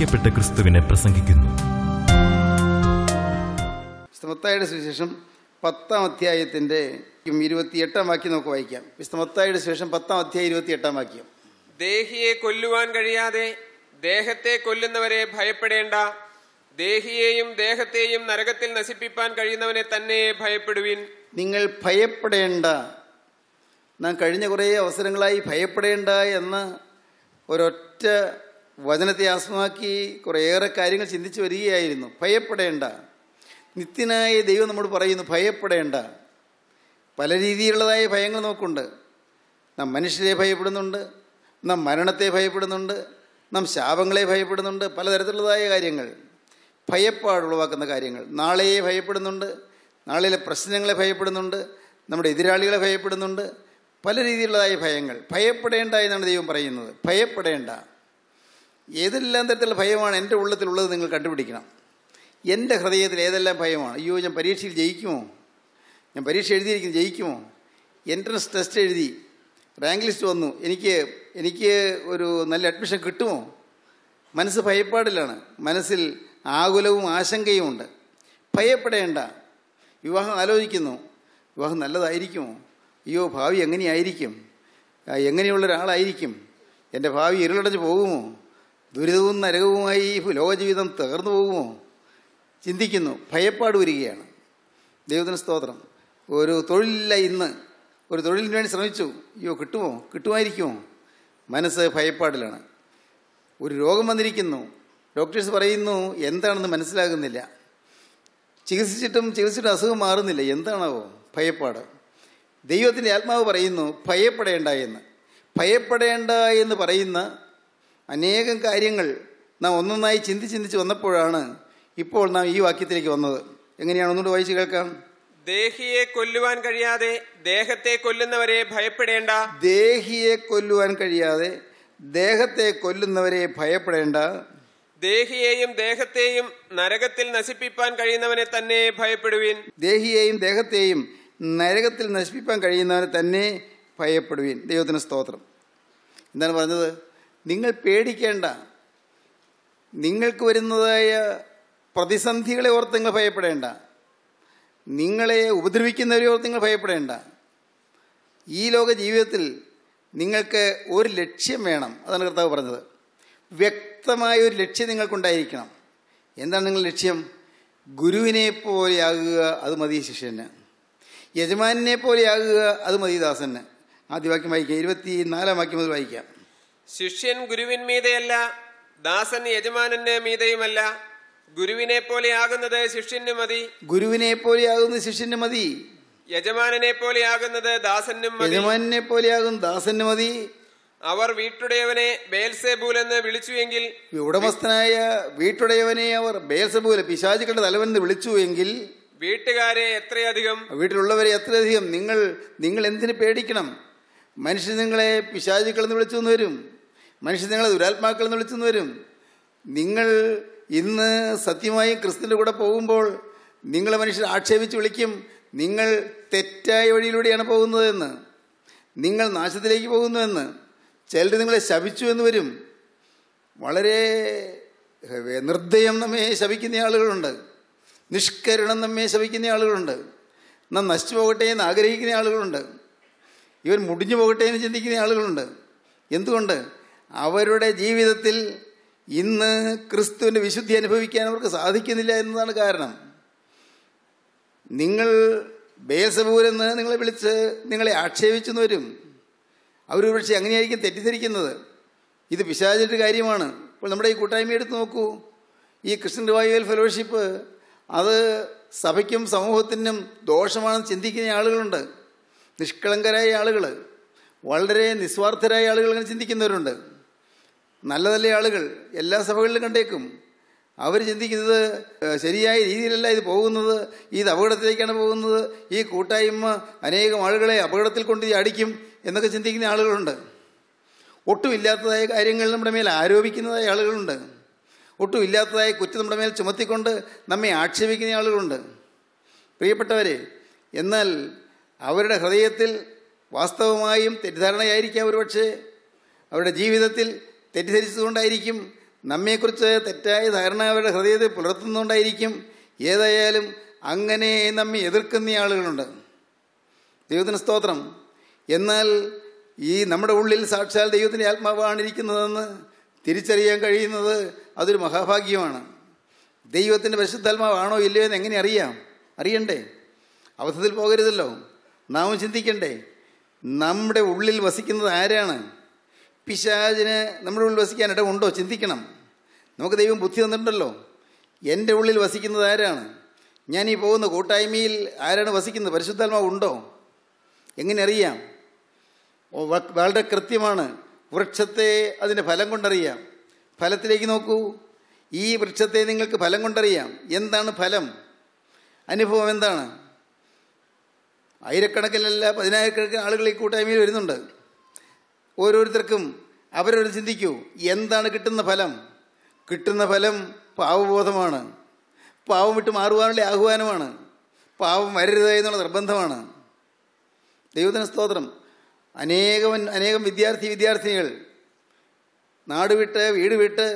ക്രൂശിക്കപ്പെട്ട ക്രിസ്തുവിനെ പ്രസംഗിക്കുന്നു വിസ്തമത്തായുടെ സുവിശേഷം പത്താം അധ്യായത്തിന്റെ ഇരുപത്തിയെട്ടാം വാക്യം നമുക്ക് വായിക്കാം വിസ്തമത്തായുടെ സുവിശേഷം പത്താം അധ്യായം ഇരുപത്തിയെട്ടാം വാക്യം ദേഹിയെ കൊല്ലുവാൻ കഴിയാതെ ദേഹത്തെ കൊല്ലുന്നവരെ ഭയപ്പെടേണ്ട ദേഹിയെയും ദേഹത്തെയും നരകത്തിൽ നശിപ്പിക്കാൻ കഴിയുന്നവനെ തന്നെ ഭയപ്പെടുവിൻ നിങ്ങൾ ഭയപ്പെടേണ്ട നാം കഴിഞ്ഞ കുറേ അവസരങ്ങളായി ഭയപ്പെടേണ്ട എന്ന് ഒരൊറ്റ വചനത്തെ ആസ്പദമാക്കി കുറേയേറെ കാര്യങ്ങൾ ചിന്തിച്ചു വരികയായിരുന്നു ഭയപ്പെടേണ്ട നിത്യനായ ദൈവം നമ്മോട് പറയുന്നു ഭയപ്പെടേണ്ട പല രീതിയിലുള്ളതായ ഭയങ്ങൾ നോക്കുണ്ട് നാം മനുഷ്യരെ ഭയപ്പെടുന്നുണ്ട് നാം മരണത്തെ ഭയപ്പെടുന്നുണ്ട് നാം ശാപങ്ങളെ ഭയപ്പെടുന്നുണ്ട് പലതരത്തിലുള്ളതായ കാര്യങ്ങൾ ഭയപ്പാട് ഉളവാക്കുന്ന കാര്യങ്ങൾ നാളെയെ ഭയപ്പെടുന്നുണ്ട് നാളെയിലെ പ്രശ്നങ്ങളെ ഭയപ്പെടുന്നുണ്ട് നമ്മുടെ എതിരാളികളെ ഭയപ്പെടുന്നുണ്ട് പല രീതിയിലുള്ളതായ ഭയങ്ങൾ ഭയപ്പെടേണ്ട എന്നാണ് ദൈവം പറയുന്നത് ഭയപ്പെടേണ്ട ഏതെല്ലാം തരത്തിലുള്ള ഭയമാണ് എൻ്റെ ഉള്ളത്തിലുള്ളത് നിങ്ങൾ കണ്ടുപിടിക്കണം എൻ്റെ ഹൃദയത്തിൽ ഏതെല്ലാം ഭയമാണ് അയ്യോ ഞാൻ പരീക്ഷയിൽ ജയിക്കുമോ ഞാൻ പരീക്ഷ എഴുതിയിരിക്കുന്നു ജയിക്കുമോ എൻട്രൻസ് ടെസ്റ്റ് എഴുതി റാങ്ക് ലിസ്റ്റ് വന്നു എനിക്ക് എനിക്ക് ഒരു നല്ല അഡ്മിഷൻ കിട്ടുമോ മനസ്സ് ഭയപ്പാടിലാണ് മനസ്സിൽ ആകുലവും ആശങ്കയും ഉണ്ട് ഭയപ്പെടേണ്ട വിവാഹം ആലോചിക്കുന്നു വിവാഹം നല്ലതായിരിക്കുമോ അയ്യോ ഭാവി എങ്ങനെയായിരിക്കും എങ്ങനെയുള്ള ഒരാളായിരിക്കും എൻ്റെ ഭാവി ഇരുളടഞ്ഞ് പോകുമോ ദുരിതവും നരകവുമായി ഈ ലോകജീവിതം തകർന്നു പോകുമോ ചിന്തിക്കുന്നു ഭയപ്പാട് വരികയാണ് ദൈവത്തിന് സ്തോത്രം ഒരു തൊഴിലില്ല ഇന്ന് ഒരു തൊഴിലിന് വേണ്ടി ശ്രമിച്ചു അയ്യോ കിട്ടുമോ കിട്ടുമായിരിക്കുമോ മനസ്സ് ഭയപ്പാടിലാണ് ഒരു രോഗം വന്നിരിക്കുന്നു ഡോക്ടേഴ്സ് പറയുന്നു എന്താണെന്ന് മനസ്സിലാകുന്നില്ല ചികിത്സിച്ചിട്ടും ചികിത്സിച്ചിട്ടും അസുഖം മാറുന്നില്ല എന്താണാവോ ഭയപ്പാട് ദൈവത്തിൻ്റെ ആത്മാവ് പറയുന്നു ഭയപ്പെടേണ്ട എന്ന് ഭയപ്പെടേണ്ട എന്ന് പറയുന്ന അനേകം കാര്യങ്ങൾ നാം ഒന്നൊന്നായി ചിന്തിച്ച് ചിന്തിച്ച് വന്നപ്പോഴാണ് ഇപ്പോൾ നാം ഈ വാക്യത്തിലേക്ക് വന്നത് എങ്ങനെയാണ് ഒന്നുകൂടെ വായിച്ചു കേൾക്കാം ദേഹിയെ കൊല്ലുവാൻ കഴിയാതെ ദേഹത്തെ കൊല്ലുന്നവരെ ഭയപ്പെടേണ്ട ദേഹിയെ കൊല്ലുവാൻ കഴിയാതെ ദേഹത്തെ കൊല്ലുന്നവരെ ഭയപ്പെടേണ്ട ദേഹിയെയും ദേഹത്തെയും നരകത്തിൽ നശിപ്പിക്കാൻ കഴിയുന്നവനെ തന്നെ ഭയപ്പെടുവിൻ ദേഹിയെയും ദേഹത്തെയും നരകത്തിൽ നശിപ്പിക്കാൻ കഴിയുന്നവനെ തന്നെ ഭയപ്പെടുവിൻ ദൈവത്തിന് സ്തോത്രം എന്താണ് പറഞ്ഞത് നിങ്ങൾ പേടിക്കേണ്ട നിങ്ങൾക്ക് വരുന്നതായ പ്രതിസന്ധികളെ ഓർത്ത് നിങ്ങൾ ഭയപ്പെടേണ്ട നിങ്ങളെ ഉപദ്രവിക്കുന്നവരെ ഓർത്ത് നിങ്ങൾ ഭയപ്പെടേണ്ട ഈ ലോക ജീവിതത്തിൽ നിങ്ങൾക്ക് ഒരു ലക്ഷ്യം വേണം അതാണ് കർത്താവ് പറഞ്ഞത് വ്യക്തമായ ഒരു ലക്ഷ്യം നിങ്ങൾക്കുണ്ടായിരിക്കണം എന്താണ് നിങ്ങൾ ലക്ഷ്യം ഗുരുവിനെ പോലെയാകുക അത് മതി ശിഷ്യന് യജമാനെ പോലെയാകുക അത് മതി ദാസന് ആദ്യ വാക്യം വായിക്കുക ഇരുപത്തി നാലാം വാക്യം മുതൽ വായിക്കാം ശിഷ്യൻ ഗുരുവിൻമീതയല്ല ദാസൻ യജമാനന്റെ മീതയുമല്ല ഗുരുവിനെ പോലെയാകുന്നത് ശിഷ്യന് മതി ഗുരുവിനെ ആകുന്ന ശിഷ്യന് മതി യജമാനനെ പോലെയാകുന്നത് ദാസനും യജമാനെ പോലെയാകും ദാസന് മതി അവർ വീട്ടുടയവനെ ബേൽസെബൂൽ എന്ന് എങ്കിൽ ഉടമസ്ഥനായ വീട്ടുടയവനെ അവർ ബേൽസെബൂൽ പിശാചുക്കളുടെ തലവൻ എന്ന് എങ്കിൽ വീട്ടുകാരെ എത്രയധികം വീട്ടിലുള്ളവരെ എത്രയധികം നിങ്ങൾ നിങ്ങൾ എന്തിനു പേടിക്കണം മനുഷ്യൻ നിങ്ങളെ പിശാചിക്കളെന്ന് എന്ന് വിളിച്ചു വരും മനുഷ്യൻ നിങ്ങളെ ദുരാത്മാക്കൾ എന്ന് വിളിച്ചെന്ന് വരും നിങ്ങൾ ഇന്ന് സത്യമായി ക്രിസ്തുവിൻ്റെ കൂടെ പോകുമ്പോൾ നിങ്ങളെ മനുഷ്യർ ആക്ഷേപിച്ച് വിളിക്കും നിങ്ങൾ തെറ്റായ വഴിയിലൂടെയാണ് പോകുന്നതെന്ന് നിങ്ങൾ നാശത്തിലേക്ക് പോകുന്നുവെന്ന് ചിലർ നിങ്ങളെ ശപിച്ചു എന്ന് വരും വളരെ നിർദ്ദയം നമ്മെ ശപിക്കുന്ന ആളുകളുണ്ട് നിഷ്കരണം നമ്മെ ശപിക്കുന്ന ആളുകളുണ്ട് നാം നശിച്ചു പോകട്ടെ എന്ന് ആഗ്രഹിക്കുന്ന ആളുകളുണ്ട് ഇവർ മുടിഞ്ഞു പോകട്ടെ എന്ന് ചിന്തിക്കുന്ന ആളുകളുണ്ട് എന്തുകൊണ്ട് അവരുടെ ജീവിതത്തിൽ ഇന്ന് ക്രിസ്തുവിൻ്റെ വിശുദ്ധി അനുഭവിക്കാൻ അവർക്ക് സാധിക്കുന്നില്ല എന്നതാണ് കാരണം നിങ്ങൾ ബേസപൂരെന്ന് നിങ്ങളെ വിളിച്ച് നിങ്ങളെ ആക്ഷേപിച്ചെന്ന് വരും അവർ പക്ഷേ അങ്ങനെയായിരിക്കും തെറ്റിദ്ധരിക്കുന്നത് ഇത് പിശാചിൻ്റെ കാര്യമാണ് ഇപ്പോൾ നമ്മുടെ ഈ കൂട്ടായ്മ എടുത്ത് നോക്കൂ ഈ ക്രിസ്ത്യൻ റിവൈവൽ ഫെലോഷിപ്പ് അത് സഭയ്ക്കും സമൂഹത്തിനും ദോഷമാണെന്ന് ചിന്തിക്കുന്ന ആളുകളുണ്ട് നിഷ്കളങ്കരായ ആളുകൾ വളരെ നിസ്വാർത്ഥരായ ആളുകൾ അങ്ങനെ ചിന്തിക്കുന്നവരുണ്ട് നല്ല നല്ല ആളുകൾ എല്ലാ സഭകളിലും കണ്ടേക്കും അവർ ചിന്തിക്കുന്നത് ശരിയായ രീതിയിലല്ല ഇത് പോകുന്നത് ഇത് അപകടത്തിലേക്കാണ് പോകുന്നത് ഈ കൂട്ടായ്മ അനേകം ആളുകളെ അപകടത്തിൽ കൊണ്ട് അടിക്കും എന്നൊക്കെ ചിന്തിക്കുന്ന ആളുകളുണ്ട് ഒട്ടുമില്ലാത്തതായ കാര്യങ്ങൾ നമ്മുടെ മേൽ ആരോപിക്കുന്നതായ ആളുകളുണ്ട് ഒട്ടുമില്ലാത്തതായ കുറ്റം നമ്മുടെ മേൽ ചുമത്തിക്കൊണ്ട് നമ്മെ ആക്ഷേപിക്കുന്ന ആളുകളുണ്ട് പ്രിയപ്പെട്ടവരെ എന്നാൽ അവരുടെ ഹൃദയത്തിൽ വാസ്തവമായും തെറ്റിദ്ധാരണയായിരിക്കാം ഒരുപക്ഷെ അവരുടെ ജീവിതത്തിൽ തെറ്റിദ്ധരിച്ചതുകൊണ്ടായിരിക്കും നമ്മെക്കുറിച്ച് തെറ്റായ ധാരണ അവരുടെ ഹൃദയത്തിൽ പുലർത്തുന്നുകൊണ്ടായിരിക്കും ഏതായാലും അങ്ങനെ നമ്മെ എതിർക്കുന്ന ആളുകളുണ്ട് ദൈവത്തിന് സ്തോത്രം എന്നാൽ ഈ നമ്മുടെ ഉള്ളിൽ സാക്ഷാൽ ദൈവത്തിൻ്റെ ആത്മാവാണ് ഇരിക്കുന്നതെന്ന് തിരിച്ചറിയാൻ കഴിയുന്നത് അതൊരു മഹാഭാഗ്യമാണ് ദൈവത്തിൻ്റെ പരിശുദ്ധാത്മാവാണോ ഇല്ലയോ എന്ന് എങ്ങനെ അറിയാം അറിയണ്ടേ അബദ്ധത്തിൽ പോകരുതല്ലോ നാം ചിന്തിക്കണ്ടേ നമ്മുടെ ഉള്ളിൽ വസിക്കുന്നത് ആരാണ് പിശാചിന് നമ്മുടെ ഉള്ളിൽ വസിക്കാൻ ഇടമുണ്ടോ ചിന്തിക്കണം നമുക്ക് ദൈവം ബുദ്ധി തന്നിട്ടുണ്ടല്ലോ എൻ്റെ ഉള്ളിൽ വസിക്കുന്നത് ആരാണ് ഞാൻ ഈ പോകുന്ന കൂട്ടായ്മയിൽ ആരാണ് വസിക്കുന്നത് പരിശുദ്ധാത്മാവ് ഉണ്ടോ എങ്ങനെ അറിയാം വളരെ കൃത്യമാണ് വൃക്ഷത്തെ അതിൻ്റെ ഫലം കൊണ്ടറിയാം ഫലത്തിലേക്ക് നോക്കൂ ഈ വൃക്ഷത്തെ നിങ്ങൾക്ക് ഫലം കൊണ്ടറിയാം എന്താണ് ഫലം അനുഭവം എന്താണ് ആയിരക്കണക്കിലല്ല പതിനായിരക്കണക്കിന് ആളുകൾ ഈ കൂട്ടായ്മയിൽ വരുന്നുണ്ട് ഓരോരുത്തർക്കും അവരവർ ചിന്തിക്കൂ എന്താണ് കിട്ടുന്ന ഫലം കിട്ടുന്ന ഫലം പാവബോധമാണ് പാവം വിട്ട് മാറുവാനുള്ള ആഹ്വാനമാണ് പാവം വരരുത് എന്നുള്ള നിർബന്ധമാണ് ദൈവത്തിന് സ്തോത്രം അനേകം അനേകം വിദ്യാർത്ഥി വിദ്യാർത്ഥിനികൾ നാട് വിട്ട് വീട് വിട്ട്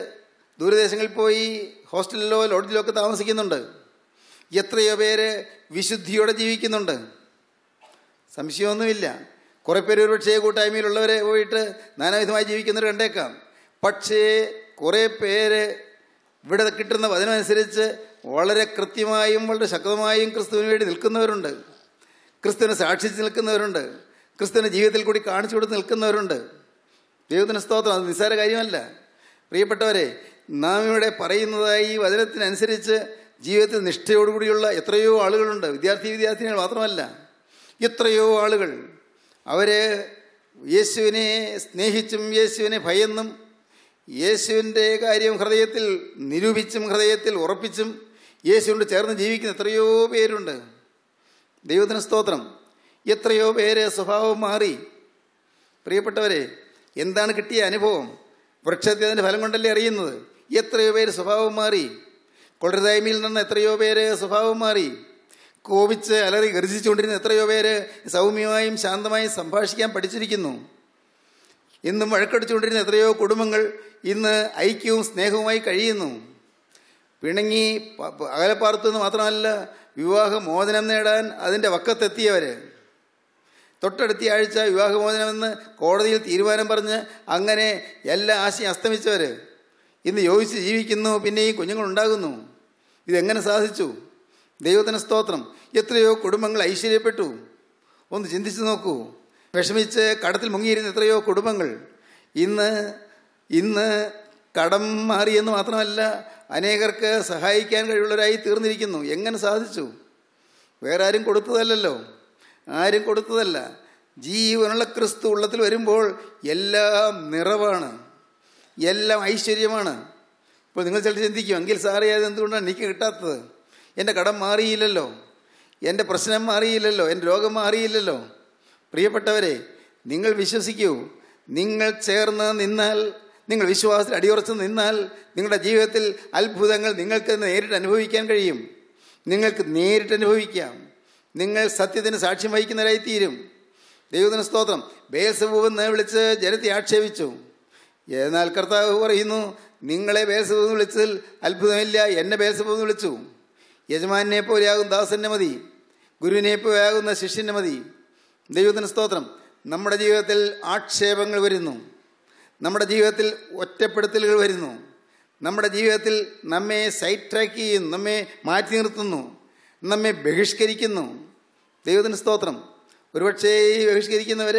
ദൂരദേശങ്ങളിൽ പോയി ഹോസ്റ്റലിലോ ലോഡ്ജിലോ ഒക്കെ താമസിക്കുന്നുണ്ട് എത്രയോ പേര് വിശുദ്ധിയോടെ ജീവിക്കുന്നുണ്ട് സംശയമൊന്നുമില്ല കുറേ പേര് ഒരുപക്ഷേ കൂട്ടായ്മയിലുള്ളവരെ പോയിട്ട് നാനാവിധമായി ജീവിക്കുന്നവർ കണ്ടേക്കാം പക്ഷേ കുറേ പേര് ഇവിടെ കിട്ടുന്ന വചനമനുസരിച്ച് വളരെ കൃത്യമായും വളരെ ശക്തമായും ക്രിസ്തുവിന് വേണ്ടി നിൽക്കുന്നവരുണ്ട് ക്രിസ്തുവിനെ സാക്ഷിച്ച് നിൽക്കുന്നവരുണ്ട് ക്രിസ്തുവിനെ ജീവിതത്തിൽ കൂടി കാണിച്ചു കൊടുത്ത് നിൽക്കുന്നവരുണ്ട് ദൈവത്തിന് സ്തോത്രം അത് നിസ്സാര കാര്യമല്ല പ്രിയപ്പെട്ടവരെ നാം ഇവിടെ പറയുന്നതായി വചനത്തിനനുസരിച്ച് ജീവിതത്തിൽ നിഷ്ഠയോടുകൂടിയുള്ള എത്രയോ ആളുകളുണ്ട് വിദ്യാർത്ഥി വിദ്യാർത്ഥിനികൾ മാത്രമല്ല എത്രയോ ആളുകൾ അവർ യേശുവിനെ സ്നേഹിച്ചും യേശുവിനെ ഭയന്നും യേശുവിൻ്റെ കാര്യം ഹൃദയത്തിൽ നിരൂപിച്ചും ഹൃദയത്തിൽ ഉറപ്പിച്ചും യേശുവിനോട് ചേർന്ന് ജീവിക്കുന്ന എത്രയോ പേരുണ്ട് ദൈവത്തിന് സ്തോത്രം എത്രയോ പേരെ സ്വഭാവം മാറി പ്രിയപ്പെട്ടവരെ എന്താണ് കിട്ടിയ അനുഭവം വൃക്ഷത്തെ അതിൻ്റെ ഫലം കൊണ്ടല്ലേ അറിയുന്നത് എത്രയോ പേര് സ്വഭാവം മാറി കൊളരുതായ്മയിൽ നിന്ന് എത്രയോ പേര് സ്വഭാവം മാറി കോപിച്ച് അലറി ഗർജിച്ചുകൊണ്ടിരുന്ന എത്രയോ പേര് സൗമ്യമായും ശാന്തമായും സംഭാഷിക്കാൻ പഠിച്ചിരിക്കുന്നു ഇന്നും വഴക്കടിച്ചുകൊണ്ടിരുന്ന എത്രയോ കുടുംബങ്ങൾ ഇന്ന് ഐക്യവും സ്നേഹവുമായി കഴിയുന്നു പിണങ്ങി അകലപ്പാർത്തുനിന്ന് മാത്രമല്ല വിവാഹമോചനം നേടാൻ അതിൻ്റെ വക്കത്തെത്തിയവർ തൊട്ടടുത്ത ആഴ്ച വിവാഹമോചനമെന്ന് കോടതിയിൽ തീരുമാനം പറഞ്ഞ് അങ്ങനെ എല്ലാ ആശയം അസ്തമിച്ചവർ ഇന്ന് യോജിച്ച് ജീവിക്കുന്നു പിന്നെ ഈ കുഞ്ഞുങ്ങളുണ്ടാകുന്നു ഇതെങ്ങനെ സാധിച്ചു ദൈവത്തിന് സ്തോത്രം എത്രയോ കുടുംബങ്ങൾ ഐശ്വര്യപ്പെട്ടു ഒന്ന് ചിന്തിച്ചു നോക്കൂ വിഷമിച്ച് കടത്തിൽ മുങ്ങിയിരുന്ന എത്രയോ കുടുംബങ്ങൾ ഇന്ന് ഇന്ന് കടം മാറിയെന്ന് മാത്രമല്ല അനേകർക്ക് സഹായിക്കാൻ കഴിവുള്ളവരായി തീർന്നിരിക്കുന്നു എങ്ങനെ സാധിച്ചു വേറെ ആരും കൊടുത്തതല്ലല്ലോ ആരും കൊടുത്തതല്ല ജീവനുള്ള ക്രിസ്തു ഉള്ളത്തിൽ വരുമ്പോൾ എല്ലാം നിറവാണ് എല്ലാം ഐശ്വര്യമാണ് ഇപ്പോൾ നിങ്ങൾ ചിലർ ചിന്തിക്കും എങ്കിൽ സാറിയാതെ എന്തുകൊണ്ടാണ് എനിക്ക് കിട്ടാത്തത് എൻ്റെ കടം മാറിയില്ലല്ലോ എൻ്റെ പ്രശ്നം മാറിയില്ലല്ലോ എൻ്റെ രോഗം മാറിയില്ലല്ലോ പ്രിയപ്പെട്ടവരെ നിങ്ങൾ വിശ്വസിക്കൂ നിങ്ങൾ ചേർന്ന് നിന്നാൽ നിങ്ങൾ വിശ്വാസത്തിൽ അടിയുറച്ച് നിന്നാൽ നിങ്ങളുടെ ജീവിതത്തിൽ അത്ഭുതങ്ങൾ നിങ്ങൾക്ക് നേരിട്ട് അനുഭവിക്കാൻ കഴിയും നിങ്ങൾക്ക് നേരിട്ട് അനുഭവിക്കാം നിങ്ങൾ സത്യത്തിന് സാക്ഷ്യം വഹിക്കുന്നവരായിത്തീരും തീരും ദൈവത്തിന് സ്തോത്രം ബേസഭൂവെന്ന് വിളിച്ച് ജനത്തെ ആക്ഷേപിച്ചു എന്നാൽ കർത്താവ് പറയുന്നു നിങ്ങളെ എന്ന് വിളിച്ചതിൽ അത്ഭുതമില്ല എന്നെ എന്ന് വിളിച്ചു യജമാനെ പോലെയാകും ദാസന്റെ മതി ഗുരുവിനെ പോലെയാകുന്ന ശിഷ്യന്റെ മതി ദൈവത്തിന് സ്തോത്രം നമ്മുടെ ജീവിതത്തിൽ ആക്ഷേപങ്ങൾ വരുന്നു നമ്മുടെ ജീവിതത്തിൽ ഒറ്റപ്പെടുത്തലുകൾ വരുന്നു നമ്മുടെ ജീവിതത്തിൽ നമ്മെ സൈഡ് ട്രാക്ക് ചെയ്യുന്നു നമ്മെ മാറ്റി നിർത്തുന്നു നമ്മെ ബഹിഷ്കരിക്കുന്നു ദൈവത്തിന് സ്തോത്രം ഒരുപക്ഷേ ഈ ബഹിഷ്കരിക്കുന്നവർ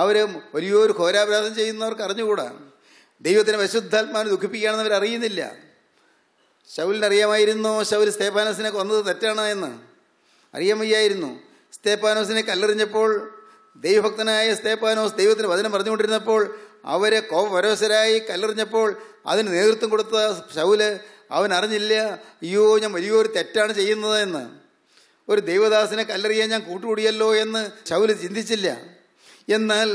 അവർ വലിയൊരു ഘോരാപരാധം ചെയ്യുന്നവർക്ക് അറിഞ്ഞുകൂടാ ദൈവത്തിന് വിശുദ്ധാത്മാവിനെ ദുഃഖിപ്പിക്കുകയാണെന്ന് അവർ അറിയുന്നില്ല അറിയാമായിരുന്നു ശൗൽ സ്തേപാനോസിനെ കൊന്നത് തെറ്റാണ് എന്ന് അറിയാൻ വയ്യായിരുന്നു സ്തേപ്പാനോസിനെ കല്ലെറിഞ്ഞപ്പോൾ ദൈവഭക്തനായ സ്തേപ്പാനോസ് ദൈവത്തിന് വചനം പറഞ്ഞുകൊണ്ടിരുന്നപ്പോൾ അവരെ കോപരോസരായി കല്ലെറിഞ്ഞപ്പോൾ അതിന് നേതൃത്വം കൊടുത്ത ശൗല് അവൻ അറിഞ്ഞില്ല അയ്യോ ഞാൻ വലിയൊരു തെറ്റാണ് ചെയ്യുന്നതെന്ന് ഒരു ദൈവദാസിനെ കല്ലെറിയാൻ ഞാൻ കൂട്ടുകൂടിയല്ലോ എന്ന് ശൗല് ചിന്തിച്ചില്ല എന്നാൽ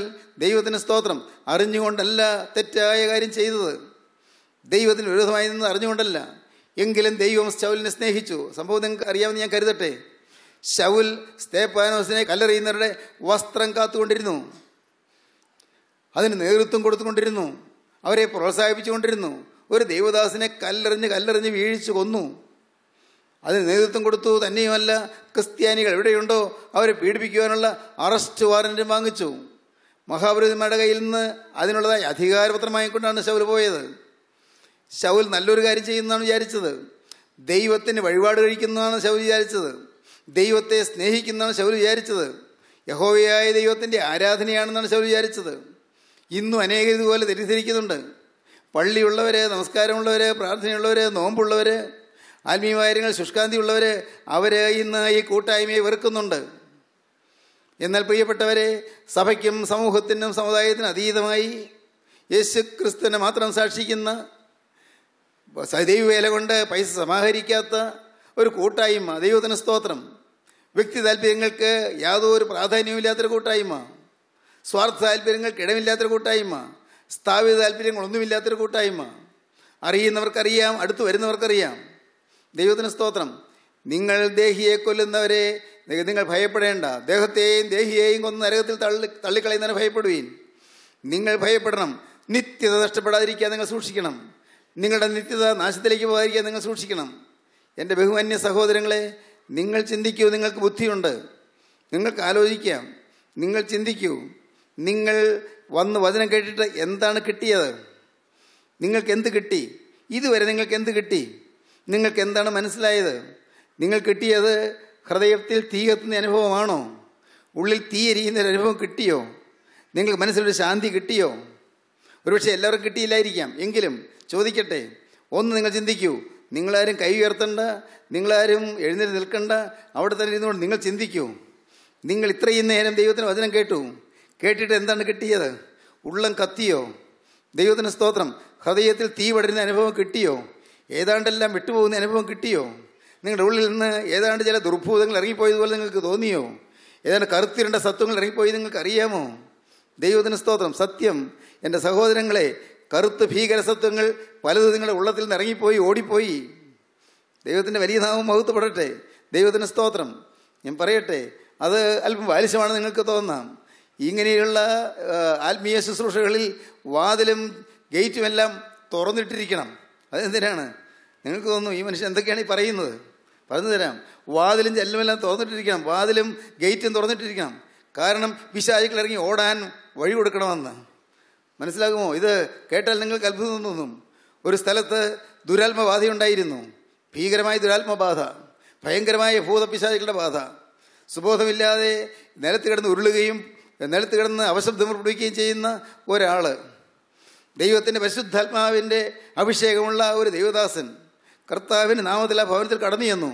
ദൈവത്തിന് സ്തോത്രം അറിഞ്ഞുകൊണ്ടല്ല തെറ്റായ കാര്യം ചെയ്തത് ദൈവത്തിന് വിരോധമായി നിന്ന് അറിഞ്ഞുകൊണ്ടല്ല എങ്കിലും ദൈവം ശൗലിനെ സ്നേഹിച്ചു സംഭവം നിങ്ങൾക്ക് അറിയാമെന്ന് ഞാൻ കരുതട്ടെ ശൗൽ സ്തേപ്പാനോസിനെ കല്ലെറിയുന്നവരുടെ വസ്ത്രം കാത്തുകൊണ്ടിരുന്നു അതിന് നേതൃത്വം കൊടുത്തുകൊണ്ടിരുന്നു അവരെ പ്രോത്സാഹിപ്പിച്ചുകൊണ്ടിരുന്നു ഒരു ദൈവദാസിനെ കല്ലെറിഞ്ഞ് കല്ലെറിഞ്ഞ് വീഴിച്ചു കൊന്നു അതിന് നേതൃത്വം കൊടുത്തു തന്നെയുമല്ല ക്രിസ്ത്യാനികൾ എവിടെയുണ്ടോ അവരെ പീഡിപ്പിക്കുവാനുള്ള അറസ്റ്റ് വാറന്റും വാങ്ങിച്ചു മഹാപുരോഹിതന്മാരുടെ കയ്യിൽ നിന്ന് അതിനുള്ളതായി അധികാരപത്രം വാങ്ങിക്കൊണ്ടാണ് ശൗൽ പോയത് ശൗൽ നല്ലൊരു കാര്യം ചെയ്യുന്നതാണ് വിചാരിച്ചത് ദൈവത്തിന് വഴിപാട് കഴിക്കുന്നതാണ് ശൗൽ വിചാരിച്ചത് ദൈവത്തെ സ്നേഹിക്കുന്നതാണ് ശൗൽ വിചാരിച്ചത് യഹോവയായ ദൈവത്തിൻ്റെ ആരാധനയാണെന്നാണ് ശൗൽ വിചാരിച്ചത് ഇന്നും അനേകം ഇതുപോലെ തെറ്റിദ്ധരിക്കുന്നുണ്ട് പള്ളിയുള്ളവർ നമസ്കാരമുള്ളവർ പ്രാർത്ഥനയുള്ളവർ നോമ്പുള്ളവർ ആത്മീയ കാര്യങ്ങൾ ശുഷ്കാന്തി ഉള്ളവർ അവർ ഇന്ന് ഈ കൂട്ടായ്മയെ വെറുക്കുന്നുണ്ട് എന്നാൽ പ്രിയപ്പെട്ടവരെ സഭയ്ക്കും സമൂഹത്തിനും സമുദായത്തിനും അതീതമായി യേശു ക്രിസ്തുവിനെ മാത്രം സാക്ഷിക്കുന്ന ദൈവ വേല കൊണ്ട് പൈസ സമാഹരിക്കാത്ത ഒരു കൂട്ടായ്മ ദൈവത്തിന് സ്തോത്രം വ്യക്തി താല്പര്യങ്ങൾക്ക് യാതൊരു പ്രാധാന്യമില്ലാത്തൊരു കൂട്ടായ്മ സ്വാർത്ഥ താല്പര്യങ്ങൾക്ക് ഇടമില്ലാത്തൊരു കൂട്ടായ്മ സ്ഥാപിത താല്പര്യങ്ങളൊന്നുമില്ലാത്തൊരു കൂട്ടായ്മ അറിയുന്നവർക്കറിയാം അടുത്തു വരുന്നവർക്കറിയാം ദൈവത്തിന് സ്തോത്രം നിങ്ങൾ ദേഹിയെ കൊല്ലുന്നവരെ നിങ്ങൾ ഭയപ്പെടേണ്ട ദേഹത്തെയും ദേഹിയെയും കൊന്ന് നരകത്തിൽ തള്ളി തള്ളിക്കളയുന്നതിനെ ഭയപ്പെടുവീൻ നിങ്ങൾ ഭയപ്പെടണം നിത്യത നഷ്ടപ്പെടാതിരിക്കാൻ നിങ്ങൾ സൂക്ഷിക്കണം നിങ്ങളുടെ നിത്യത നാശത്തിലേക്ക് പോകാതിരിക്കാൻ നിങ്ങൾ സൂക്ഷിക്കണം എൻ്റെ ബഹുമാന്യ സഹോദരങ്ങളെ നിങ്ങൾ ചിന്തിക്കൂ നിങ്ങൾക്ക് ബുദ്ധിയുണ്ട് നിങ്ങൾക്ക് ആലോചിക്കാം നിങ്ങൾ ചിന്തിക്കൂ നിങ്ങൾ വന്ന് വചനം കേട്ടിട്ട് എന്താണ് കിട്ടിയത് നിങ്ങൾക്ക് എന്ത് കിട്ടി ഇതുവരെ നിങ്ങൾക്ക് എന്ത് കിട്ടി നിങ്ങൾക്ക് എന്താണ് മനസ്സിലായത് നിങ്ങൾ കിട്ടിയത് ഹൃദയത്തിൽ തീ കത്തുന്ന അനുഭവമാണോ ഉള്ളിൽ തീ എരിയുന്ന ഒരു അനുഭവം കിട്ടിയോ നിങ്ങൾക്ക് മനസ്സിലൊരു ശാന്തി കിട്ടിയോ ഒരുപക്ഷെ എല്ലാവർക്കും കിട്ടിയില്ലായിരിക്കാം എങ്കിലും ചോദിക്കട്ടെ ഒന്ന് നിങ്ങൾ ചിന്തിക്കൂ നിങ്ങളാരും കൈ ഉയർത്തണ്ട നിങ്ങളാരും എഴുന്നേറ്റ് നിൽക്കണ്ട അവിടെ തന്നെ ഇരുന്നുകൊണ്ട് നിങ്ങൾ ചിന്തിക്കൂ നിങ്ങൾ ഇത്രയും നേരം ദൈവത്തിന് വചനം കേട്ടു കേട്ടിട്ട് എന്താണ് കിട്ടിയത് ഉള്ളം കത്തിയോ ദൈവത്തിന് സ്തോത്രം ഹൃദയത്തിൽ തീ പടരുന്ന അനുഭവം കിട്ടിയോ ഏതാണ്ടെല്ലാം വിട്ടുപോകുന്ന അനുഭവം കിട്ടിയോ നിങ്ങളുടെ ഉള്ളിൽ നിന്ന് ഏതാണ്ട് ചില ദുർഭൂതങ്ങൾ ഇറങ്ങിപ്പോയതുപോലെ നിങ്ങൾക്ക് തോന്നിയോ ഏതാണ്ട് കറുത്തിരണ്ട സത്വങ്ങൾ ഇറങ്ങിപ്പോയി നിങ്ങൾക്ക് അറിയാമോ ദൈവത്തിന് സ്തോത്രം സത്യം എൻ്റെ സഹോദരങ്ങളെ കറുത്ത് ഭീകരസത്വങ്ങൾ പലത് നിങ്ങളുടെ ഉള്ളത്തിൽ നിന്ന് ഇറങ്ങിപ്പോയി ഓടിപ്പോയി ദൈവത്തിൻ്റെ വലിയ നാമം മഹത്വപ്പെടട്ടെ ദൈവത്തിൻ്റെ സ്തോത്രം ഞാൻ പറയട്ടെ അത് അല്പം വാലിശമാണ് നിങ്ങൾക്ക് തോന്നാം ഇങ്ങനെയുള്ള ആത്മീയ ശുശ്രൂഷകളിൽ വാതിലും ഗേറ്റുമെല്ലാം തുറന്നിട്ടിരിക്കണം അതെന്തിനാണ് നിങ്ങൾക്ക് തോന്നും ഈ മനുഷ്യൻ എന്തൊക്കെയാണ് ഈ പറയുന്നത് പറഞ്ഞു തരാം വാതിലും ജല്ലുമെല്ലാം തുറന്നിട്ടിരിക്കണം വാതിലും ഗേറ്റും തുറന്നിട്ടിരിക്കണം കാരണം പിശാചുക്കൾ ഇറങ്ങി ഓടാൻ വഴി കൊടുക്കണമെന്ന് മനസ്സിലാകുമോ ഇത് കേട്ടാൽ നിങ്ങൾക്ക് അത്ഭുതം തോന്നും ഒരു സ്ഥലത്ത് ദുരാത്മബാധ ഉണ്ടായിരുന്നു ഭീകരമായ ദുരാത്മബാധ ഭയങ്കരമായ ഭൂതപിശാചികളുടെ ബാധ സുബോധമില്ലാതെ നിലത്ത് കിടന്ന് ഉരുളുകയും നിലത്ത് കിടന്ന് അവശബ്ദം പുറപ്പെടുവിക്കുകയും ചെയ്യുന്ന ഒരാൾ ദൈവത്തിൻ്റെ പരിശുദ്ധാത്മാവിൻ്റെ അഭിഷേകമുള്ള ഒരു ദൈവദാസൻ കർത്താവിൻ്റെ നാമത്തിൽ ആ ഭവനത്തിൽ കടന്നു ചെന്നു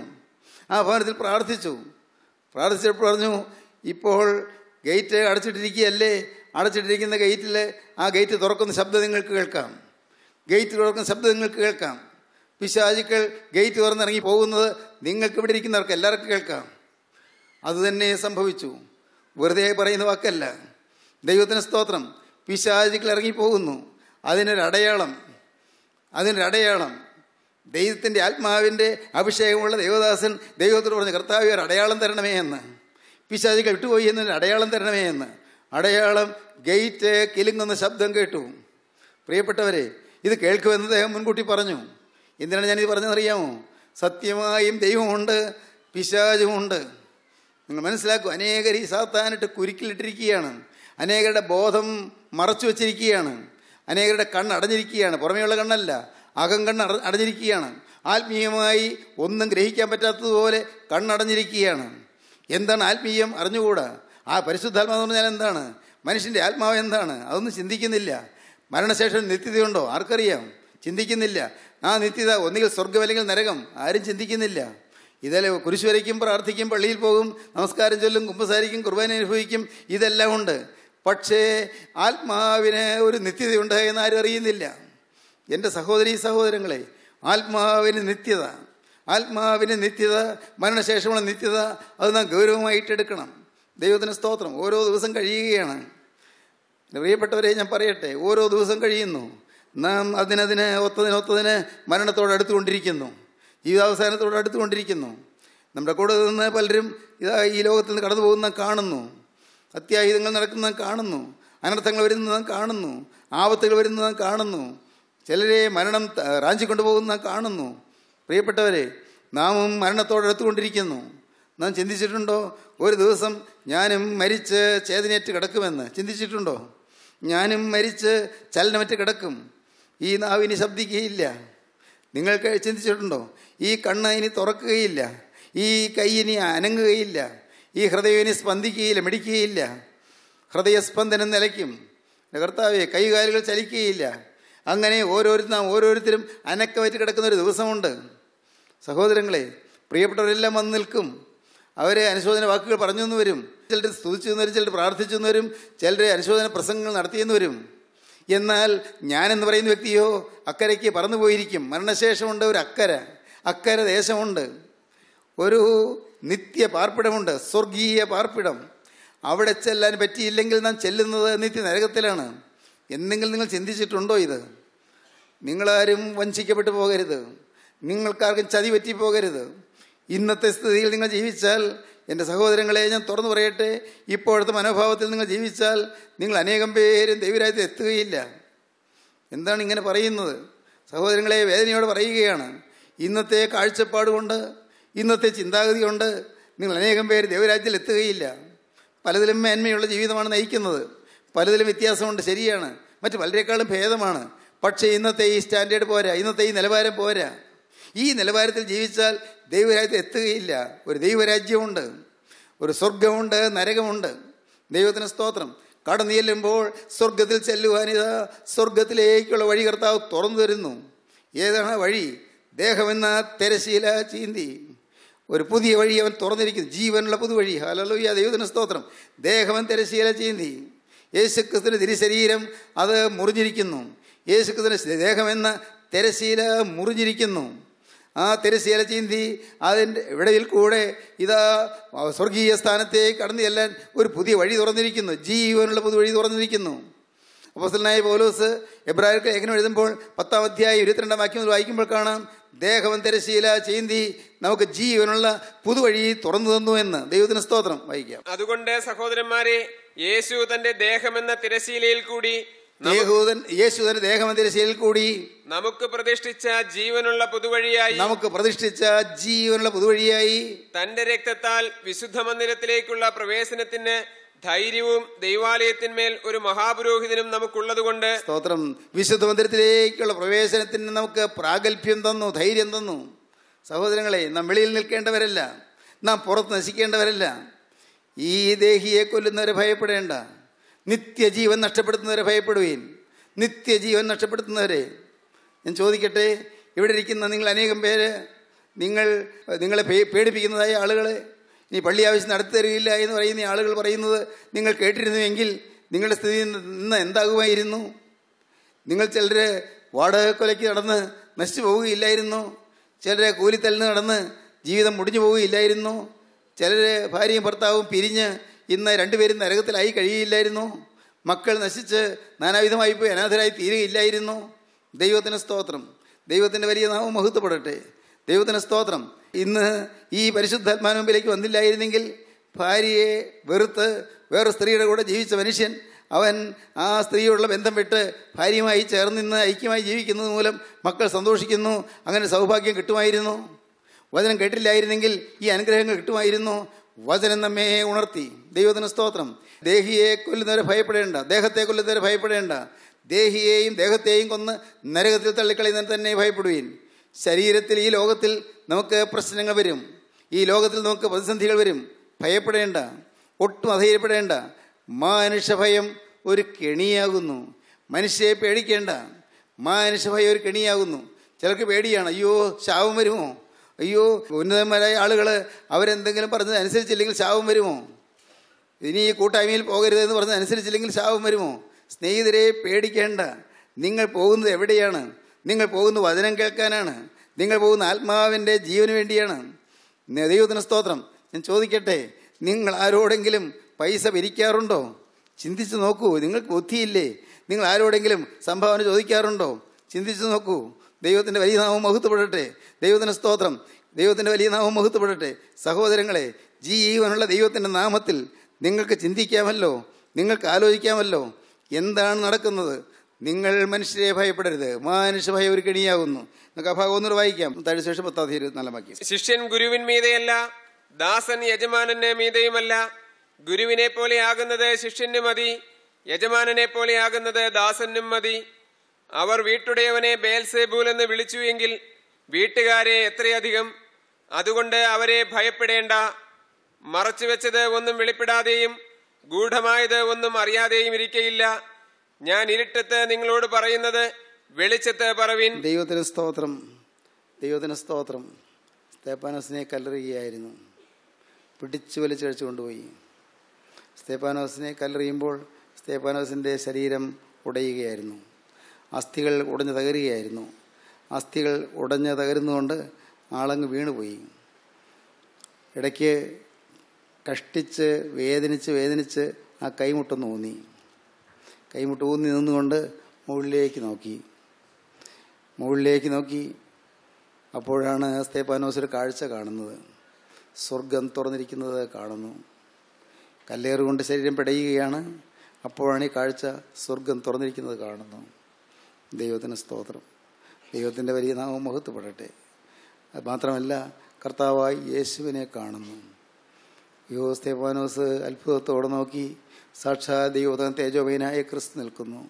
ആ ഭവനത്തിൽ പ്രാർത്ഥിച്ചു പ്രാർത്ഥിച്ചപ്പോൾ പറഞ്ഞു ഇപ്പോൾ ഗേറ്റ് അടച്ചിട്ടിരിക്കുകയല്ലേ അടച്ചിട്ടിരിക്കുന്ന ഗേറ്റിൽ ആ ഗേറ്റ് തുറക്കുന്ന ശബ്ദം നിങ്ങൾക്ക് കേൾക്കാം ഗേറ്റ് തുറക്കുന്ന ശബ്ദം നിങ്ങൾക്ക് കേൾക്കാം പിശാചിക്കൾ ഗേറ്റ് തുറന്നിറങ്ങി പോകുന്നത് നിങ്ങൾക്ക് ഇവിടെ ഇരിക്കുന്നവർക്ക് എല്ലാവർക്കും കേൾക്കാം അതുതന്നെ സംഭവിച്ചു വെറുതെ പറയുന്ന വാക്കല്ല ദൈവത്തിന് സ്തോത്രം പിശാചിക്കൾ ഇറങ്ങിപ്പോകുന്നു അതിനൊരടയാളം അതിനൊരടയാളം ദൈവത്തിൻ്റെ ആത്മാവിൻ്റെ അഭിഷേകമുള്ള ദേവദാസൻ ദൈവത്തോട് പറഞ്ഞു കർത്താവ് ഒരു അടയാളം തരണമേ എന്ന് പിശാചിക്കൾ വിട്ടുപോയി എന്നൊരു അടയാളം തരണമേ എന്ന് അടയാളം ഗേറ്റ് കിലുങ്ങുന്ന ശബ്ദം കേട്ടു പ്രിയപ്പെട്ടവരെ ഇത് കേൾക്കുമെന്ന് അദ്ദേഹം മുൻകൂട്ടി പറഞ്ഞു എന്തിനാണ് ഞാനിത് പറഞ്ഞതെന്നറിയാമോ സത്യമായും ദൈവമുണ്ട് പിശാചുമുണ്ട് നിങ്ങൾ മനസ്സിലാക്കും അനേകർ ഈ സാത്താനിട്ട് കുരുക്കിലിട്ടിരിക്കുകയാണ് അനേകരുടെ ബോധം മറച്ചു വച്ചിരിക്കുകയാണ് അനേകരുടെ കണ്ണ് അടഞ്ഞിരിക്കുകയാണ് പുറമേയുള്ള കണ്ണല്ല അകം കണ്ണ് അടഞ്ഞിരിക്കുകയാണ് ആത്മീയമായി ഒന്നും ഗ്രഹിക്കാൻ പറ്റാത്തതുപോലെ കണ്ണടഞ്ഞിരിക്കുകയാണ് എന്താണ് ആത്മീയം അറിഞ്ഞുകൂടാ ആ പരിശുദ്ധാത്മ എന്ന് പറഞ്ഞാൽ എന്താണ് മനുഷ്യൻ്റെ ആത്മാവ് എന്താണ് അതൊന്നും ചിന്തിക്കുന്നില്ല മരണശേഷം നിത്യതയുണ്ടോ ആർക്കറിയാം ചിന്തിക്കുന്നില്ല ആ നിത്യത ഒന്നുകിൽ സ്വർഗം അല്ലെങ്കിൽ നരകം ആരും ചിന്തിക്കുന്നില്ല ഇതല്ലേ കുരിശ് വരയ്ക്കും പ്രാർത്ഥിക്കും പള്ളിയിൽ പോകും നമസ്കാരം ചൊല്ലും കുമ്പസാരിക്കും കുർബാന അനുഭവിക്കും ഇതെല്ലാം ഉണ്ട് പക്ഷേ ആത്മാവിന് ഒരു നിത്യതയുണ്ട് എന്ന് ആരും അറിയുന്നില്ല എൻ്റെ സഹോദരി സഹോദരങ്ങളെ ആത്മാവിന് നിത്യത ആത്മാവിന് നിത്യത മരണശേഷമുള്ള നിത്യത അത് നാം ഗൗരവമായി ഏറ്റെടുക്കണം ദൈവത്തിന് സ്തോത്രം ഓരോ ദിവസം കഴിയുകയാണ് പ്രിയപ്പെട്ടവരെ ഞാൻ പറയട്ടെ ഓരോ ദിവസം കഴിയുന്നു നാം അതിനതിന് ഒത്തതിനൊത്തതിന് മരണത്തോട് അടുത്തുകൊണ്ടിരിക്കുന്നു ജീവിതാവസാനത്തോട് അടുത്തുകൊണ്ടിരിക്കുന്നു നമ്മുടെ കൂടെ നിന്ന് പലരും ഇതാ ഈ ലോകത്തിൽ നിന്ന് കടന്നു പോകുന്ന കാണുന്നു അത്യാഹിതങ്ങൾ നടക്കുന്ന കാണുന്നു അനർത്ഥങ്ങൾ വരുന്നതും കാണുന്നു ആപത്തുകൾ വരുന്നതും കാണുന്നു ചിലരെ മരണം റാഞ്ചിക്കൊണ്ടുപോകുന്ന കാണുന്നു പ്രിയപ്പെട്ടവരെ നാമും മരണത്തോടടുത്തുകൊണ്ടിരിക്കുന്നു നാം ചിന്തിച്ചിട്ടുണ്ടോ ഒരു ദിവസം ഞാനും മരിച്ച് ചേതനേറ്റ് കിടക്കുമെന്ന് ചിന്തിച്ചിട്ടുണ്ടോ ഞാനും മരിച്ച് ചലനമറ്റ് കിടക്കും ഈ നാവ് ഇനി ശബ്ദിക്കുകയില്ല നിങ്ങൾക്ക് ചിന്തിച്ചിട്ടുണ്ടോ ഈ കണ്ണ് ഇനി തുറക്കുകയില്ല ഈ കൈ ഇനി അനങ്ങുകയില്ല ഈ ഹൃദയം ഇനി സ്പന്ദിക്കുകയില്ല മിടിക്കുകയില്ല ഹൃദയസ്പന്ദനം നിലയ്ക്കും കർത്താവെ കൈകാലുകൾ ചലിക്കുകയില്ല അങ്ങനെ ഓരോരുത്തരും ഓരോരുത്തരും അനക്കമറ്റ് കിടക്കുന്ന ഒരു ദിവസമുണ്ട് സഹോദരങ്ങളെ പ്രിയപ്പെട്ടവരെല്ലാം വന്ന് നിൽക്കും അവരെ അനുശോചന വാക്കുകൾ പറഞ്ഞു എന്ന് വരും ചിലർ സ്തുതിച്ചു എന്ന് വരും ചിലർ പ്രാർത്ഥിച്ചു എന്ന് വരും ചിലർ അനുശോചന പ്രസംഗങ്ങൾ നടത്തിയെന്ന് വരും എന്നാൽ ഞാനെന്ന് പറയുന്ന വ്യക്തിയോ അക്കരയ്ക്ക് പോയിരിക്കും മരണശേഷമുണ്ട് ഒരു അക്കര അക്കര ദേശമുണ്ട് ഒരു നിത്യ പാർപ്പിടമുണ്ട് സ്വർഗീയ പാർപ്പിടം അവിടെ ചെല്ലാൻ പറ്റിയില്ലെങ്കിൽ നാം ചെല്ലുന്നത് നിത്യ നരകത്തിലാണ് എന്തെങ്കിലും നിങ്ങൾ ചിന്തിച്ചിട്ടുണ്ടോ ഇത് നിങ്ങളാരും വഞ്ചിക്കപ്പെട്ടു പോകരുത് നിങ്ങൾക്കാർക്കും ചതി പറ്റി പോകരുത് ഇന്നത്തെ സ്ഥിതിയിൽ നിങ്ങൾ ജീവിച്ചാൽ എൻ്റെ സഹോദരങ്ങളെ ഞാൻ തുറന്നു പറയട്ടെ ഇപ്പോഴത്തെ മനോഭാവത്തിൽ നിങ്ങൾ ജീവിച്ചാൽ നിങ്ങൾ അനേകം പേരും ദൈവരാജ്യത്തിൽ എത്തുകയില്ല എന്താണ് ഇങ്ങനെ പറയുന്നത് സഹോദരങ്ങളെ വേദനയോട് പറയുകയാണ് ഇന്നത്തെ കാഴ്ചപ്പാട് കൊണ്ട് ഇന്നത്തെ ചിന്താഗതി കൊണ്ട് നിങ്ങൾ അനേകം പേര് ദൈവരാജ്യത്തിൽ എത്തുകയില്ല പലതിലും മേന്മയുള്ള ജീവിതമാണ് നയിക്കുന്നത് പലതിലും വ്യത്യാസമുണ്ട് ശരിയാണ് മറ്റ് പലരെക്കാളും ഭേദമാണ് പക്ഷേ ഇന്നത്തെ ഈ സ്റ്റാൻഡേർഡ് പോരാ ഇന്നത്തെ ഈ നിലവാരം പോരാ ഈ നിലവാരത്തിൽ ജീവിച്ചാൽ ദൈവരാജ്യത്തിൽ എത്തുകയില്ല ഒരു ദൈവരാജ്യമുണ്ട് ഒരു സ്വർഗമുണ്ട് നരകമുണ്ട് ദൈവത്തിന് സ്തോത്രം കടന്നു ചെല്ലുമ്പോൾ സ്വർഗത്തിൽ ചെല്ലുവാനിതാ സ്വർഗത്തിലേക്കുള്ള വഴി കർത്താവ് തുറന്നു തരുന്നു ഏതാണ് വഴി ദേഹമെന്ന തെരശീല ചീന്തി ഒരു പുതിയ വഴി അവൻ തുറന്നിരിക്കുന്നു ജീവനുള്ള പുതുവഴി ഈ ദൈവത്തിന് സ്തോത്രം ദേഹമൻ തിരശീല ചീന്തി യേശുക്രിസ്തുവിൻ്റെ തിരിശരീരം അത് മുറിഞ്ഞിരിക്കുന്നു യേശുക്രിസ്തുവിൻ്റെ ദേഹമെന്ന തിരശീല മുറിഞ്ഞിരിക്കുന്നു ആ തെരശ്ശീല ചീന്തി അതിൻ്റെ ഇവിടെയിൽ കൂടെ ഇതാ സ്വർഗീയ സ്ഥാനത്തേക്ക് കടന്നു ചെല്ലാൻ ഒരു പുതിയ വഴി തുറന്നിരിക്കുന്നു ജീവനുള്ള പുതിയ വഴി തുറന്നിരിക്കുന്നു അപ്പോസ്റ്റലനായ പൗലോസ് എബ്രാഹിക്ക് ലേഖനം എഴുതുമ്പോൾ പത്താം അധ്യായം ഇരുപത്തിരണ്ടാം വാക്യം മുതൽ വായിക്കുമ്പോൾ കാണാം ദേഹവും തെരശ്ശീല ചീന്തി നമുക്ക് ജീവനുള്ള പുതുവഴി തുറന്നു തന്നു എന്ന് ദൈവത്തിന് സ്തോത്രം വായിക്കാം അതുകൊണ്ട് സഹോദരന്മാരെ യേശു തന്റെ ദേഹമെന്ന തിരശീലയിൽ കൂടി യേഹൂദൻ യേശുദന് ദേഹമന്ദിരശയിൽ കൂടി നമുക്ക് പ്രതിഷ്ഠിച്ച ജീവനുള്ള പുതുവഴിയായി നമുക്ക് പ്രതിഷ്ഠിച്ച ജീവനുള്ള പുതുവഴിയായി തന്റെ രക്തത്താൽ വിശുദ്ധ മന്ദിരത്തിലേക്കുള്ള പ്രവേശനത്തിന് ധൈര്യവും ദൈവാലയത്തിന്മേൽ ഒരു മഹാപുരോഹിതനും നമുക്കുള്ളതുകൊണ്ട് സ്തോത്രം വിശുദ്ധ മന്ദിരത്തിലേക്കുള്ള പ്രവേശനത്തിന് നമുക്ക് പ്രാഗൽഭ്യം തന്നു ധൈര്യം തന്നു സഹോദരങ്ങളെ നാം വെളിയിൽ നിൽക്കേണ്ടവരല്ല നാം പുറത്ത് നശിക്കേണ്ടവരല്ല ഈ ദേഹിയെ കൊല്ലുന്നവരെ ഭയപ്പെടേണ്ട നിത്യജീവൻ നഷ്ടപ്പെടുത്തുന്നവരെ ഭയപ്പെടുവീൻ നിത്യജീവൻ നഷ്ടപ്പെടുത്തുന്നവരെ ഞാൻ ചോദിക്കട്ടെ ഇവിടെ ഇരിക്കുന്ന നിങ്ങൾ അനേകം പേര് നിങ്ങൾ നിങ്ങളെ പേടിപ്പിക്കുന്നതായ ആളുകളെ ഇനി പള്ളി ആവശ്യം നടത്തിത്തരില്ല എന്ന് പറയുന്ന ആളുകൾ പറയുന്നത് നിങ്ങൾ കേട്ടിരുന്നുവെങ്കിൽ നിങ്ങളുടെ സ്ഥിതി ഇന്ന് എന്താകുമായിരുന്നു നിങ്ങൾ ചിലർ വാടകക്കൊലയ്ക്ക് നടന്ന് നശിച്ചു പോവുകയില്ലായിരുന്നു ചിലരെ കൂലിത്തലിന് നടന്ന് ജീവിതം മുടിഞ്ഞു പോവുകയില്ലായിരുന്നു ചിലർ ഭാര്യയും ഭർത്താവും പിരിഞ്ഞ് ഇന്ന് രണ്ടുപേരും നരകത്തിലായി കഴിയില്ലായിരുന്നു മക്കൾ നശിച്ച് നാനാവിധമായി പോയി അനാഥരായി തീരുകയില്ലായിരുന്നു ദൈവത്തിന് സ്തോത്രം ദൈവത്തിൻ്റെ വലിയ നാമം മഹത്വപ്പെടട്ടെ ദൈവത്തിന് സ്തോത്രം ഇന്ന് ഈ പരിശുദ്ധാത്മാവിന് മുമ്പിലേക്ക് വന്നില്ലായിരുന്നെങ്കിൽ ഭാര്യയെ വെറുത്ത് വേറെ സ്ത്രീയുടെ കൂടെ ജീവിച്ച മനുഷ്യൻ അവൻ ആ സ്ത്രീയോടുള്ള ബന്ധം വിട്ട് ഭാര്യയുമായി ചേർന്ന് ഐക്യമായി ജീവിക്കുന്നത് മൂലം മക്കൾ സന്തോഷിക്കുന്നു അങ്ങനെ സൗഭാഗ്യം കിട്ടുമായിരുന്നു വചനം കേട്ടില്ലായിരുന്നെങ്കിൽ ഈ അനുഗ്രഹങ്ങൾ കിട്ടുമായിരുന്നു വചനം നമ്മെ ഉണർത്തി ദൈവത്തിന് സ്തോത്രം ദേഹിയെ കൊല്ലുന്നവരെ ഭയപ്പെടേണ്ട ദേഹത്തെ കൊല്ലുന്നവരെ ഭയപ്പെടേണ്ട ദേഹിയെയും ദേഹത്തെയും കൊന്ന് നരകത്തിൽ തള്ളിക്കളയുന്നതിന് തന്നെ ഭയപ്പെടുവീൻ ശരീരത്തിൽ ഈ ലോകത്തിൽ നമുക്ക് പ്രശ്നങ്ങൾ വരും ഈ ലോകത്തിൽ നമുക്ക് പ്രതിസന്ധികൾ വരും ഭയപ്പെടേണ്ട ഒട്ടും അധൈര്യപ്പെടേണ്ട മനുഷ്യഭയം ഒരു കെണിയാകുന്നു മനുഷ്യയെ പേടിക്കേണ്ട മനുഷ്യഭയം ഒരു കെണിയാകുന്നു ചിലർക്ക് പേടിയാണ് അയ്യോ ശാവം വരുമോ അയ്യോ ഉന്നതന്മാരായ ആളുകൾ അവരെന്തെങ്കിലും പറഞ്ഞത് അനുസരിച്ചില്ലെങ്കിൽ ശാവം വരുമോ ഇനി ഈ കൂട്ടായ്മയിൽ പോകരുതെന്ന് പറഞ്ഞ് അനുസരിച്ചില്ലെങ്കിൽ ശാപം വരുമോ സ്നേഹിതരെ പേടിക്കേണ്ട നിങ്ങൾ പോകുന്നത് എവിടെയാണ് നിങ്ങൾ പോകുന്ന വചനം കേൾക്കാനാണ് നിങ്ങൾ പോകുന്ന ആത്മാവിൻ്റെ ജീവന് വേണ്ടിയാണ് ദൈവത്തിന് സ്തോത്രം ഞാൻ ചോദിക്കട്ടെ നിങ്ങൾ ആരോടെങ്കിലും പൈസ പിരിക്കാറുണ്ടോ ചിന്തിച്ചു നോക്കൂ നിങ്ങൾക്ക് ബുദ്ധിയില്ലേ നിങ്ങൾ ആരോടെങ്കിലും സംഭാവന ചോദിക്കാറുണ്ടോ ചിന്തിച്ചു നോക്കൂ ദൈവത്തിൻ്റെ വലിയ നാമം മഹത്വപ്പെടട്ടെ ദൈവത്തിൻ്റെ സ്തോത്രം ദൈവത്തിൻ്റെ വലിയ നാമം മഹത്വപ്പെടട്ടെ സഹോദരങ്ങളെ ജീവനുള്ള ദൈവത്തിൻ്റെ നാമത്തിൽ നിങ്ങൾക്ക് ചിന്തിക്കാമല്ലോ നിങ്ങൾക്ക് ആലോചിക്കാമല്ലോ എന്താണ് നടക്കുന്നത് നിങ്ങൾ മനുഷ്യരെ ഭയപ്പെടരുത് മനുഷ്യ ഭയം ഒരു കെണിയാകുന്നു നിങ്ങൾക്ക് ആ ഭാഗം ഒന്നുകൂടെ വായിക്കാം ശേഷം പത്താം തീയതി നല്ല ബാക്കി ശിഷ്യൻ ഗുരുവിൻ മീതയല്ല ദാസൻ യജമാനന്റെ മീതയുമല്ല ഗുരുവിനെ പോലെ ആകുന്നത് ശിഷ്യന് മതി യജമാനനെ പോലെ ആകുന്നത് ദാസനും മതി അവർ വീട്ടുടയവനെ ബേൽസേബൂൽ എന്ന് വിളിച്ചു എങ്കിൽ വീട്ടുകാരെ എത്രയധികം അതുകൊണ്ട് അവരെ ഭയപ്പെടേണ്ട മറച്ചുവെച്ചത് ഒന്നും വെളിപ്പെടാതെയും ഗൂഢമായത് ഒന്നും അറിയാതെയും ഇരിക്കയില്ല ഞാൻ ഇരുട്ടത്ത് നിങ്ങളോട് പറയുന്നത് വെളിച്ചത്ത് പറവിൻ ദൈവത്തിന് സ്തോത്രം ദൈവത്തിന് സ്തോത്രം സ്തേപ്പാനോസിനെ കല്ലെറിയുകയായിരുന്നു പിടിച്ചു വലിച്ചഴിച്ചു കൊണ്ടുപോയി സ്തേപ്പാനോസിനെ കല്ലെറിയുമ്പോൾ സ്തേപ്പാനോസിൻ്റെ ശരീരം ഉടയുകയായിരുന്നു അസ്ഥികൾ ഉടഞ്ഞു തകരുകയായിരുന്നു അസ്ഥികൾ ഉടഞ്ഞു തകരുന്നതുകൊണ്ട് ആളങ്ങ് വീണുപോയി ഇടയ്ക്ക് കഷ്ടിച്ച് വേദനിച്ച് വേദനിച്ച് ആ കൈമുട്ട് ഊന്നി കൈമുട്ട് ഊന്നി നിന്നുകൊണ്ട് മുകളിലേക്ക് നോക്കി മുകളിലേക്ക് നോക്കി അപ്പോഴാണ് സ്തേപ്പാനോസ് ഒരു കാഴ്ച കാണുന്നത് സ്വർഗം തുറന്നിരിക്കുന്നത് കാണുന്നു കല്ലേറുകൊണ്ട് കൊണ്ട് ശരീരം പിടയുകയാണ് അപ്പോഴാണ് ഈ കാഴ്ച സ്വർഗം തുറന്നിരിക്കുന്നത് കാണുന്നു ദൈവത്തിന് സ്തോത്രം ദൈവത്തിൻ്റെ വലിയ നാമം മഹത്വപ്പെടട്ടെ അത് മാത്രമല്ല കർത്താവായി യേശുവിനെ കാണുന്നു യോ സ്തേഫാനോസ് അത്ഭുതത്തോടെ നോക്കി സാക്ഷാ ദൈവതൻ തേജോഭയനായ ക്രിസ്തു നിൽക്കുന്നു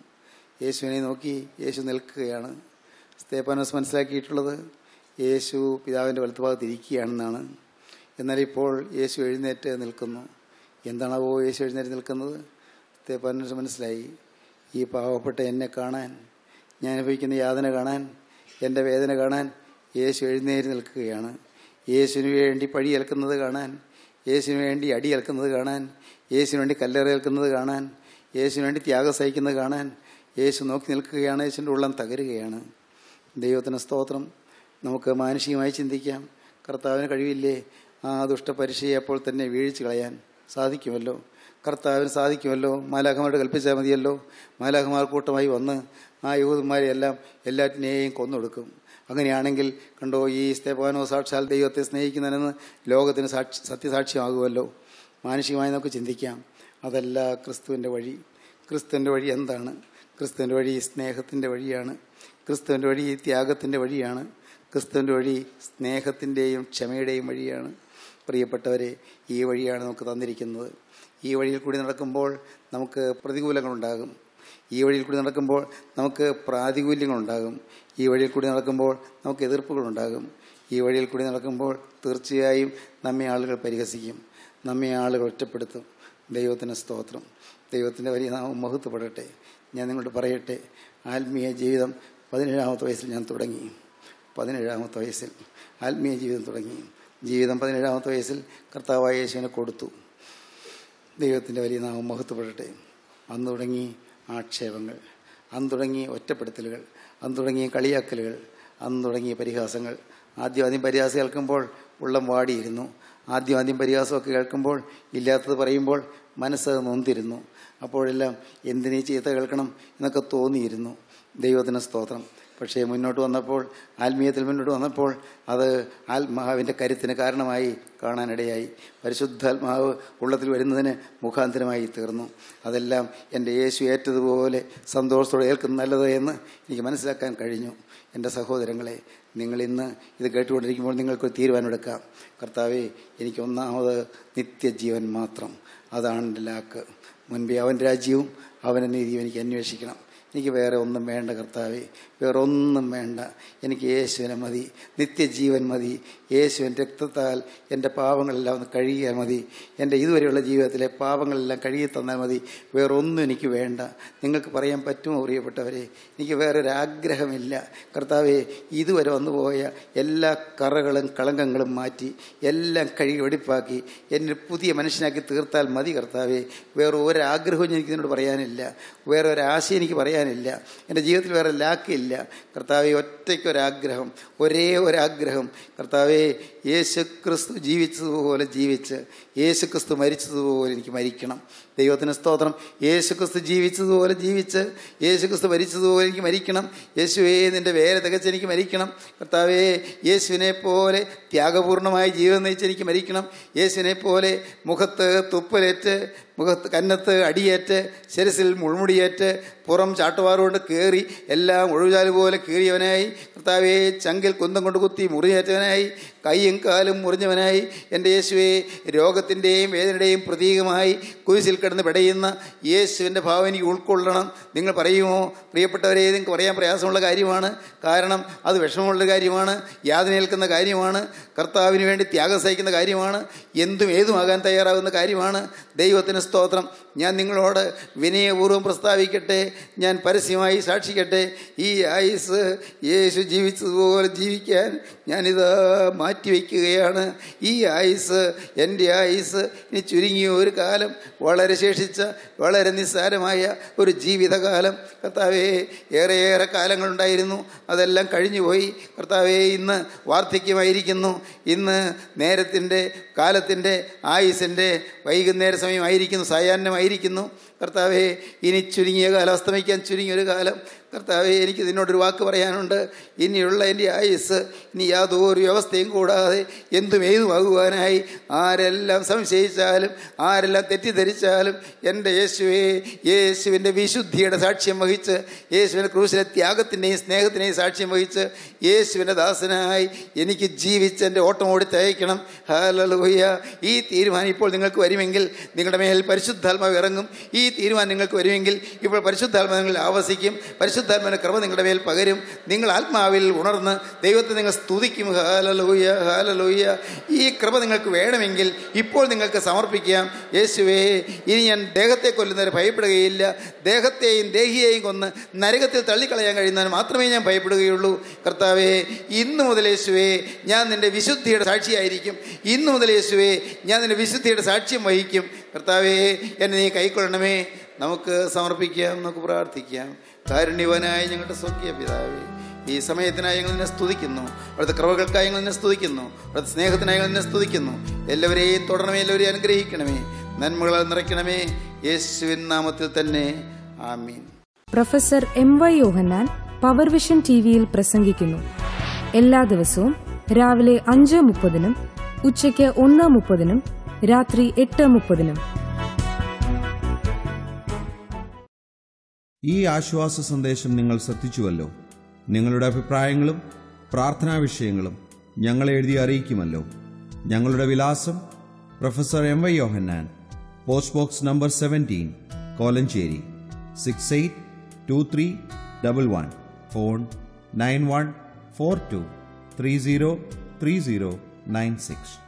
യേശുവിനെ നോക്കി യേശു നിൽക്കുകയാണ് സ്തേഫാനോസ് മനസ്സിലാക്കിയിട്ടുള്ളത് യേശു പിതാവിൻ്റെ വലത്തുഭാഗത്ത് ഇരിക്കുകയാണെന്നാണ് എന്നാൽ ഇപ്പോൾ യേശു എഴുന്നേറ്റ് നിൽക്കുന്നു എന്താണാവോ യേശു എഴുന്നേറ്റ് നിൽക്കുന്നത് സ്തേഫാനോസ് മനസ്സിലായി ഈ പാവപ്പെട്ട എന്നെ കാണാൻ ഞാൻ അനുഭവിക്കുന്ന യാതന കാണാൻ എൻ്റെ വേദന കാണാൻ യേശു എഴുന്നേറ്റ് നിൽക്കുകയാണ് യേശുവിന് വേണ്ടി പഴിയേൽക്കുന്നത് കാണാൻ യേശുവിന് വേണ്ടി അടിയേൽക്കുന്നത് കാണാൻ യേശുവിന് വേണ്ടി കല്ലേറേൽക്കുന്നത് കാണാൻ യേശുവിന് വേണ്ടി ത്യാഗം സഹിക്കുന്നത് കാണാൻ യേശു നോക്കി നിൽക്കുകയാണ് യേശുവിൻ്റെ ഉള്ളം തകരുകയാണ് ദൈവത്തിന് സ്തോത്രം നമുക്ക് മാനുഷികമായി ചിന്തിക്കാം കർത്താവിന് കഴിവില്ലേ ആ ദുഷ്ടപരിശയെ അപ്പോൾ തന്നെ വീഴ്ച കളയാൻ സാധിക്കുമല്ലോ കർത്താവിന് സാധിക്കുമല്ലോ മാലാഖമാരോട് കൽപ്പിച്ചാൽ മതിയല്ലോ മാലാഖമാർ കൂട്ടമായി വന്ന് ആ യൂതന്മാരെ എല്ലാം എല്ലാറ്റിനെയും കൊന്നൊടുക്കും അങ്ങനെയാണെങ്കിൽ കണ്ടോ ഈ സ്തേപാനോ സാക്ഷാൽ ദൈവത്തെ സ്നേഹിക്കുന്നതിനെന്ന് ലോകത്തിന് സാക്ഷി സത്യസാക്ഷ്യമാകുമല്ലോ മാനുഷികമായി നമുക്ക് ചിന്തിക്കാം അതല്ല ക്രിസ്തുവിൻ്റെ വഴി ക്രിസ്തുവിൻ്റെ വഴി എന്താണ് ക്രിസ്തുവിൻ്റെ വഴി സ്നേഹത്തിൻ്റെ വഴിയാണ് ക്രിസ്തുവിൻ്റെ വഴി ത്യാഗത്തിൻ്റെ വഴിയാണ് ക്രിസ്തുവിൻ്റെ വഴി സ്നേഹത്തിൻ്റെയും ക്ഷമയുടെയും വഴിയാണ് പ്രിയപ്പെട്ടവരെ ഈ വഴിയാണ് നമുക്ക് തന്നിരിക്കുന്നത് ഈ വഴിയിൽ കൂടി നടക്കുമ്പോൾ നമുക്ക് പ്രതികൂലങ്ങളുണ്ടാകും ഈ വഴിയിൽ കൂടി നടക്കുമ്പോൾ നമുക്ക് പ്രാതികൂല്യങ്ങളുണ്ടാകും ഈ വഴിയിൽ കൂടി നടക്കുമ്പോൾ നമുക്ക് എതിർപ്പുകളുണ്ടാകും ഈ വഴിയിൽ കൂടി നടക്കുമ്പോൾ തീർച്ചയായും നമ്മെ ആളുകൾ പരിഹസിക്കും നമ്മെ ആളുകൾ ഒറ്റപ്പെടുത്തും ദൈവത്തിന് സ്തോത്രം ദൈവത്തിൻ്റെ വലിയ നാമം മഹത്വപ്പെടട്ടെ ഞാൻ നിങ്ങളോട് പറയട്ടെ ആത്മീയ ജീവിതം പതിനേഴാമത്തെ വയസ്സിൽ ഞാൻ തുടങ്ങി പതിനേഴാമത്തെ വയസ്സിൽ ആത്മീയ ജീവിതം തുടങ്ങി ജീവിതം പതിനേഴാമത്തെ വയസ്സിൽ കർത്താവായ യേശുവിനെ കൊടുത്തു ദൈവത്തിൻ്റെ വലിയ നാമം മഹത്വപ്പെടട്ടെ അന്ന് തുടങ്ങി ആക്ഷേപങ്ങൾ അന്ന് തുടങ്ങിയ ഒറ്റപ്പെടുത്തലുകൾ അന്ന് തുടങ്ങിയ കളിയാക്കലുകൾ അന്ന് തുടങ്ങിയ പരിഹാസങ്ങൾ ആദ്യം ആദ്യം പരിഹാസം കേൾക്കുമ്പോൾ ഉള്ളം വാടിയിരുന്നു ആദ്യം ആദ്യം പരിഹാസമൊക്കെ കേൾക്കുമ്പോൾ ഇല്ലാത്തത് പറയുമ്പോൾ മനസ്സ് നൊന്തിരുന്നു അപ്പോഴെല്ലാം എന്തിനീ ചീത്ത കേൾക്കണം എന്നൊക്കെ തോന്നിയിരുന്നു ദൈവത്തിന് സ്തോത്രം പക്ഷേ മുന്നോട്ട് വന്നപ്പോൾ ആത്മീയത്തിൽ മുന്നോട്ട് വന്നപ്പോൾ അത് ആത്മാവിൻ്റെ കരുത്തിന് കാരണമായി കാണാനിടയായി പരിശുദ്ധാത്മാവ് ഉള്ളത്തിൽ വരുന്നതിന് മുഖാന്തരമായി തീർന്നു അതെല്ലാം എൻ്റെ യേശു ഏറ്റതുപോലെ സന്തോഷത്തോടെ ഏൽക്കുന്ന നല്ലത് എന്ന് എനിക്ക് മനസ്സിലാക്കാൻ കഴിഞ്ഞു എൻ്റെ സഹോദരങ്ങളെ നിങ്ങൾ ഇന്ന് ഇത് കേട്ടുകൊണ്ടിരിക്കുമ്പോൾ നിങ്ങൾക്കൊരു തീരുമാനമെടുക്കാം കർത്താവെ എനിക്ക് ഒന്നാമത് നിത്യജീവൻ മാത്രം അതാണ് എൻ്റെ ലാക്ക് മുൻപേ അവൻ രാജ്യവും അവൻ്റെ നീതിയും എനിക്ക് അന്വേഷിക്കണം എനിക്ക് വേറെ ഒന്നും വേണ്ട കർത്താവെ വേറെ ഒന്നും വേണ്ട എനിക്ക് യേശുവിനെ മതി നിത്യജീവൻ മതി യേശുവിൻ രക്തത്താൽ എൻ്റെ പാപങ്ങളെല്ലാം ഒന്ന് കഴുകിയാൽ മതി എൻ്റെ ഇതുവരെയുള്ള ജീവിതത്തിലെ പാപങ്ങളെല്ലാം കഴുകി തന്നാൽ മതി വേറെ ഒന്നും എനിക്ക് വേണ്ട നിങ്ങൾക്ക് പറയാൻ പറ്റുമോ പ്രിയപ്പെട്ടവരെ എനിക്ക് വേറൊരാഗ്രഹമില്ല കർത്താവെ ഇതുവരെ വന്നുപോയ എല്ലാ കറകളും കളങ്കങ്ങളും മാറ്റി എല്ലാം കഴുകി വെടിപ്പാക്കി എന്നെ പുതിയ മനുഷ്യനാക്കി തീർത്താൽ മതി കർത്താവെ വേറെ എനിക്ക് നിന്നോട് പറയാനില്ല വേറെ എനിക്ക് പറയാൻ ചെയ്യാനില്ല എൻ്റെ ജീവിതത്തിൽ വേറെ ലാക്കില്ല കർത്താവെ ഒറ്റയ്ക്കൊരാഗ്രഹം ഒരേ ഒരാഗ്രഹം കർത്താവെ യേശു ക്രിസ്തു ജീവിച്ചതുപോലെ ജീവിച്ച് യേശു ക്രിസ്തു മരിച്ചതുപോലെ എനിക്ക് മരിക്കണം ദൈവത്തിന് സ്തോത്രം യേശുക്രിസ്തു ജീവിച്ചതുപോലെ ജീവിച്ച് യേശുക്രിസ്തു മരിച്ചതുപോലെ എനിക്ക് മരിക്കണം യേശുവേ നിൻ്റെ വേല തികച്ച് എനിക്ക് മരിക്കണം കർത്താവേ യേശുവിനെ പോലെ ത്യാഗപൂർണമായി ജീവൻ നയിച്ച് എനിക്ക് മരിക്കണം യേശുവിനെ പോലെ മുഖത്ത് തുപ്പലേറ്റ് മുഖത്ത് കന്നത്ത് അടിയേറ്റ് ശിരസിൽ മുൾമുടിയേറ്റ് പുറം ചാട്ടുവാറുകൊണ്ട് കയറി എല്ലാം ഒഴുകാല് പോലെ കീറിയവനായി കർത്താവേ ചങ്കിൽ കുന്തം കൊണ്ട് കുത്തി മുറിയേറ്റവനായി കൈയും കാലും മുറിഞ്ഞവനായി എൻ്റെ യേശുവെ രോഗത്തിൻ്റെയും വേദനയുടെയും പ്രതീകമായി കുരിശിൽ കിടന്ന് പിടയുന്ന യേശുവിൻ്റെ ഭാവം എനിക്ക് ഉൾക്കൊള്ളണം നിങ്ങൾ പറയുമോ പ്രിയപ്പെട്ടവരെ നിങ്ങൾക്ക് പറയാൻ പ്രയാസമുള്ള കാര്യമാണ് കാരണം അത് വിഷമമുള്ളൊരു കാര്യമാണ് യാതനയേൽക്കുന്ന കാര്യമാണ് കർത്താവിന് വേണ്ടി ത്യാഗം സഹിക്കുന്ന കാര്യമാണ് എന്തും ഏതുമാകാൻ തയ്യാറാകുന്ന കാര്യമാണ് ദൈവത്തിന് സ്തോത്രം ഞാൻ നിങ്ങളോട് വിനയപൂർവ്വം പ്രസ്താവിക്കട്ടെ ഞാൻ പരസ്യമായി സാക്ഷിക്കട്ടെ ഈ ആയുസ് യേശു ജീവിച്ചതുപോലെ ജീവിക്കാൻ ഞാനിത് മാറ്റി മാറ്റിവെക്കുകയാണ് ഈ ആയുസ് എൻ്റെ ആയുസ് ഇനി ചുരുങ്ങിയ ഒരു കാലം വളരെ ശേഷിച്ച വളരെ നിസ്സാരമായ ഒരു ജീവിതകാലം കർത്താവേ ഏറെ ഏറെ കാലങ്ങളുണ്ടായിരുന്നു അതെല്ലാം കഴിഞ്ഞുപോയി കർത്താവേ ഇന്ന് വാർദ്ധക്യമായിരിക്കുന്നു ഇന്ന് നേരത്തിൻ്റെ കാലത്തിൻ്റെ ആയുസിൻ്റെ വൈകുന്നേര സമയമായിരിക്കുന്നു സായാഹ്നമായിരിക്കുന്നു കർത്താവേ ഇനി ചുരുങ്ങിയ കാലം അസ്തമിക്കാൻ ചുരുങ്ങിയൊരു ഒരു കാലം കർത്താവ് എനിക്ക് നിന്നോടൊരു വാക്ക് പറയാനുണ്ട് ഇനിയുള്ള എൻ്റെ ആയുസ് ഇനി യാതൊരു വ്യവസ്ഥയും കൂടാതെ എന്തും ഏതുമാകുവാനായി ആരെല്ലാം സംശയിച്ചാലും ആരെല്ലാം തെറ്റിദ്ധരിച്ചാലും എൻ്റെ യേശുവേ യേശുവിൻ്റെ വിശുദ്ധിയുടെ സാക്ഷ്യം വഹിച്ച് യേശുവിൻ്റെ ക്രൂശിലെ ത്യാഗത്തിൻ്റെയും സ്നേഹത്തിൻ്റെയും സാക്ഷ്യം വഹിച്ച് യേശുവിൻ്റെ ദാസനായി എനിക്ക് ജീവിച്ച് എൻ്റെ ഓട്ടം ഓടി തയ്ക്കണം ഈ തീരുമാനം ഇപ്പോൾ നിങ്ങൾക്ക് വരുമെങ്കിൽ നിങ്ങളുടെ മേൽ പരിശുദ്ധാത്മാവ് ഇറങ്ങും ഈ തീരുമാനം നിങ്ങൾക്ക് വരുമെങ്കിൽ ഇപ്പോൾ പരിശുദ്ധാത്മാവ് നിങ്ങൾ ആവസിക്കും പരിശു പരിശുദ്ധാത്മന കൃപ നിങ്ങളുടെ മേൽ പകരും നിങ്ങൾ ആത്മാവിൽ ഉണർന്ന് ദൈവത്തെ നിങ്ങൾ സ്തുതിക്കും ഹാലലൂയ ഹാലലൂയ ഈ കൃപ നിങ്ങൾക്ക് വേണമെങ്കിൽ ഇപ്പോൾ നിങ്ങൾക്ക് സമർപ്പിക്കാം യേശുവേ ഇനി ഞാൻ ദേഹത്തെ കൊല്ലുന്നവരെ ഭയപ്പെടുകയില്ല ദേഹത്തെയും ദേഹിയെയും കൊന്ന് നരകത്തിൽ തള്ളിക്കളയാൻ കഴിയുന്നതിന് മാത്രമേ ഞാൻ ഭയപ്പെടുകയുള്ളൂ കർത്താവേ ഇന്നു മുതൽ യേശുവേ ഞാൻ നിൻ്റെ വിശുദ്ധിയുടെ സാക്ഷിയായിരിക്കും ഇന്നു മുതൽ യേശുവേ ഞാൻ നിൻ്റെ വിശുദ്ധിയുടെ സാക്ഷ്യം വഹിക്കും കർത്താവേ എന്നെ നീ കൈക്കൊള്ളണമേ നമുക്ക് സമർപ്പിക്കാം നമുക്ക് പ്രാർത്ഥിക്കാം കാരുണ്യവനായ ഞങ്ങളുടെ സ്വർഗീയ പിതാവേ ഈ സമയത്തിനായി ഞങ്ങൾ നിന്നെ സ്തുതിക്കുന്നു അവിടുത്തെ കൃപകൾക്കായി ഞങ്ങൾ നിന്നെ സ്തുതിക്കുന്നു അവിടുത്തെ സ്നേഹത്തിനായി ഞങ്ങൾ നിന്നെ സ്തുതിക്കുന്നു എല്ലാവരെയും തുടരണമേ എല്ലാവരെയും അനുഗ്രഹിക്കണമേ നന്മകളാൽ നിറയ്ക്കണമേ യേശുവിൻ നാമത്തിൽ തന്നെ ആമീൻ professor M Y Yohannan power vision T വിയിൽ പ്രസംഗിക്കുന്നു എല്ലാ ദിവസവും രാവിലെ അഞ്ച് മുപ്പതിനും ഉച്ചയ്ക്ക് ഒന്ന് മുപ്പതിനും രാത്രി എട്ട് മുപ്പതിനും ഈ ആശ്വാസ സന്ദേശം നിങ്ങൾ ശ്രദ്ധിച്ചുവല്ലോ നിങ്ങളുടെ അഭിപ്രായങ്ങളും പ്രാർത്ഥനാ വിഷയങ്ങളും ഞങ്ങളെ എഴുതി അറിയിക്കുമല്ലോ ഞങ്ങളുടെ വിലാസം professor M Y Yohannan post box number seventeen Kolenchery six eight two three double one phone nine one four two three zero three zero nine six